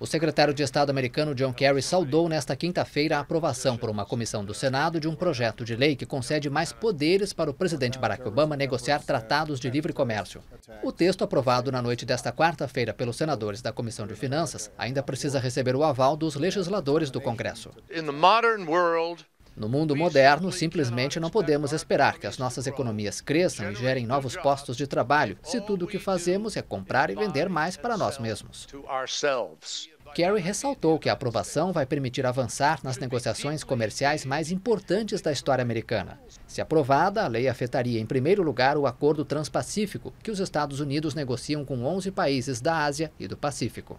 O secretário de Estado americano John Kerry saudou nesta quinta-feira a aprovação por uma comissão do Senado de um projeto de lei que concede mais poderes para o presidente Barack Obama negociar tratados de livre comércio. O texto aprovado na noite desta quarta-feira pelos senadores da Comissão de Finanças ainda precisa receber o aval dos legisladores do Congresso. No mundo moderno, simplesmente não podemos esperar que as nossas economias cresçam e gerem novos postos de trabalho, se tudo o que fazemos é comprar e vender mais para nós mesmos. Kerry ressaltou que a aprovação vai permitir avançar nas negociações comerciais mais importantes da história americana. Se aprovada, a lei afetaria, em primeiro lugar, o Acordo Transpacífico, que os Estados Unidos negociam com 11 países da Ásia e do Pacífico.